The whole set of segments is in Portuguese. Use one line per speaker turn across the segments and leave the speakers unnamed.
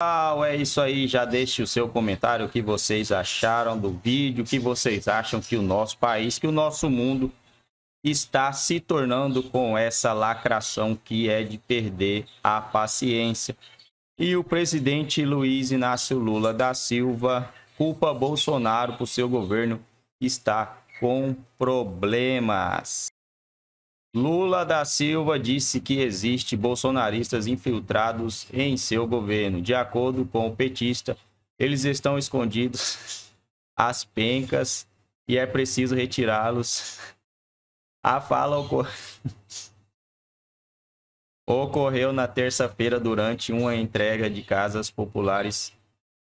Pessoal, é isso aí. Já deixe o seu comentário o que vocês acharam do vídeo, o que vocês acham que o nosso país, que o nosso mundo está se tornando com essa lacração que é de perder a paciência. E o presidente Luiz Inácio Lula da Silva culpa Bolsonaro por seu governo estar com problemas. Lula da Silva disse que existe bolsonaristas infiltrados em seu governo. De acordo com o petista, eles estão escondidos às pencas e é preciso retirá-los. A fala ocor... ocorreu na terça-feira durante uma entrega de casas populares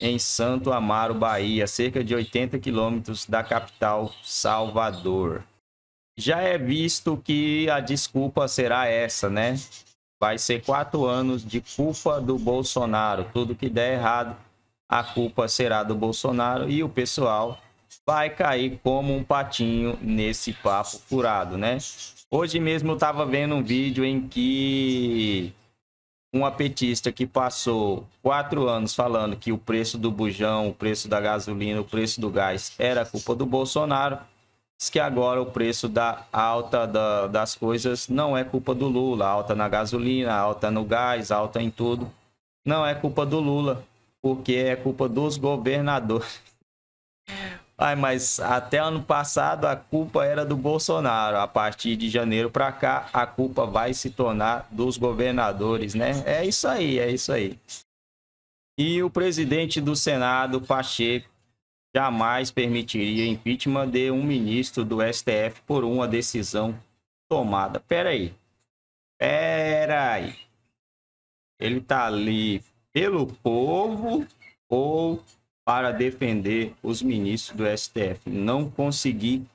em Santo Amaro, Bahia, cerca de 80 quilômetros da capital, Salvador já é visto que a desculpa será essa, né? Vai ser quatro anos de culpa do Bolsonaro. Tudo que der errado, a culpa será do Bolsonaro e o pessoal vai cair como um patinho nesse papo furado, né? Hoje mesmo eu estava vendo um vídeo em que um apetista que passou quatro anos falando que o preço do bujão, o preço da gasolina, o preço do gás era culpa do Bolsonaro Diz que agora o preço da alta da, das coisas não é culpa do Lula. Alta na gasolina, alta no gás, alta em tudo. Não é culpa do Lula, porque é culpa dos governadores. Ai, mas até ano passado a culpa era do Bolsonaro. A partir de janeiro para cá, a culpa vai se tornar dos governadores, né? É isso aí, é isso aí. E o presidente do Senado, Pacheco, jamais permitiria impeachment de um ministro do STF por uma decisão tomada. Peraí. Peraí. Ele tá ali pelo povo ou para defender os ministros do STF? Não consegui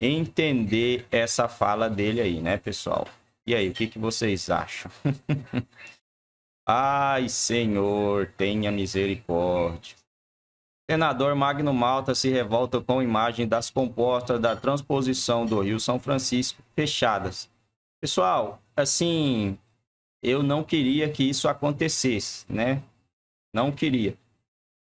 entender essa fala dele aí, né, pessoal? E aí, o que, que vocês acham? Ai, Senhor, tenha misericórdia. Senador Magno Malta se revolta com imagem das compostas da transposição do Rio São Francisco fechadas. Pessoal, assim, eu não queria que isso acontecesse, né? Não queria.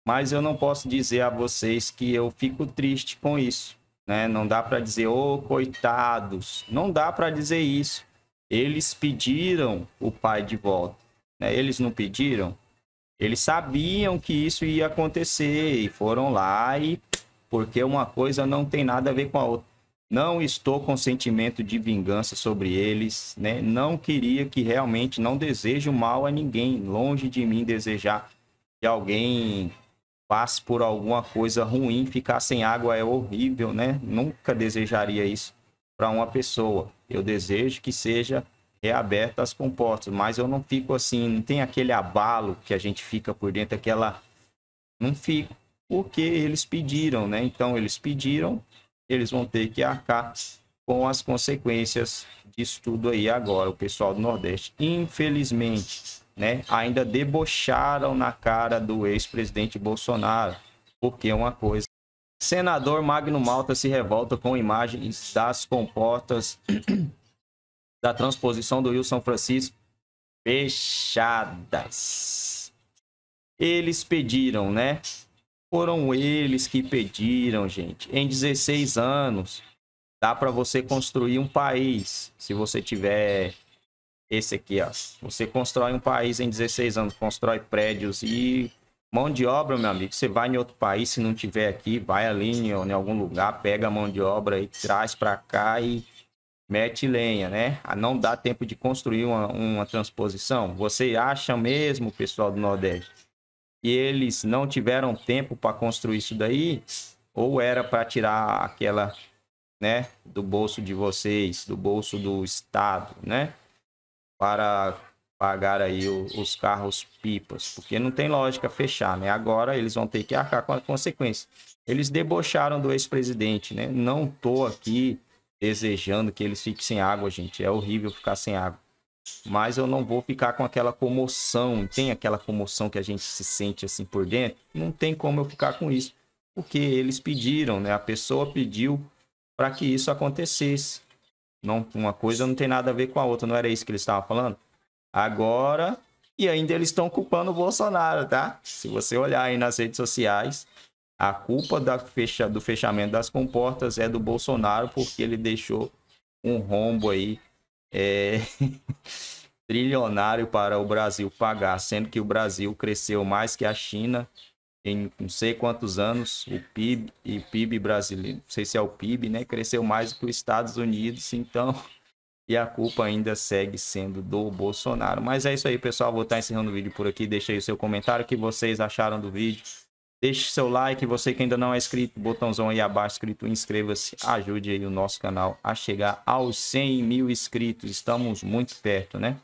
Mas eu não posso dizer a vocês que eu fico triste com isso, né? Não dá para dizer, ô, oh, coitados, não dá para dizer isso. Eles pediram o pai de volta, né? Eles não pediram? Eles sabiam que isso ia acontecer e foram lá e porque uma coisa não tem nada a ver com a outra. Não estou com sentimento de vingança sobre eles, né? Não queria que realmente não desejo mal a ninguém, longe de mim desejar que alguém passe por alguma coisa ruim, ficar sem água é horrível, né? Nunca desejaria isso para uma pessoa. Eu desejo que seja reaberta as comportas, mas eu não fico assim, não tem aquele abalo que a gente fica por dentro, aquela. Não fico, porque eles pediram, né? Então eles pediram, eles vão ter que arcar com as consequências disso tudo aí agora, o pessoal do Nordeste. Infelizmente, né? Ainda debocharam na cara do ex-presidente Bolsonaro, porque é uma coisa. Senador Magno Malta se revolta com imagens das comportas da transposição do Rio São Francisco fechadas. Eles pediram, né? Foram eles que pediram, gente. Em 16 anos, dá para você construir um país. Se você tiver esse aqui, ó. Você constrói um país em 16 anos, constrói prédios e mão de obra, meu amigo. Você vai em outro país, se não tiver aqui, vai ali em, em algum lugar, pega a mão de obra e traz para cá e mete lenha, né? Ah, não dá tempo de construir uma, uma transposição. Você acha mesmo, pessoal do Nordeste, que eles não tiveram tempo para construir isso daí? Ou era para tirar aquela, né, do bolso de vocês, do bolso do Estado, né? Para pagar aí o, os carros pipas, porque não tem lógica fechar, né? Agora eles vão ter que arcar com a consequência. Eles debocharam do ex-presidente, né? Não tô aqui desejando que eles fiquem sem água, gente. É horrível ficar sem água. Mas eu não vou ficar com aquela comoção. Tem aquela comoção que a gente se sente assim por dentro. Não tem como eu ficar com isso. Porque eles pediram, né? A pessoa pediu para que isso acontecesse. Não, uma coisa não tem nada a ver com a outra, não era isso que eles estavam falando? Agora, e ainda eles estão culpando o Bolsonaro, tá? Se você olhar aí nas redes sociais, a culpa da fecha, do fechamento das comportas é do Bolsonaro, porque ele deixou um rombo aí é, trilionário para o Brasil pagar, sendo que o Brasil cresceu mais que a China em não sei quantos anos, o PIB e PIB brasileiro, não sei se é o PIB, né, cresceu mais que os Estados Unidos, então e a culpa ainda segue sendo do Bolsonaro. Mas é isso aí, pessoal, vou estar encerrando o vídeo por aqui, deixa aí o seu comentário o que vocês acharam do vídeo. Deixe seu like, você que ainda não é inscrito, botãozão aí abaixo escrito inscreva-se, ajude aí o nosso canal a chegar aos 100 mil inscritos. Estamos muito perto, né?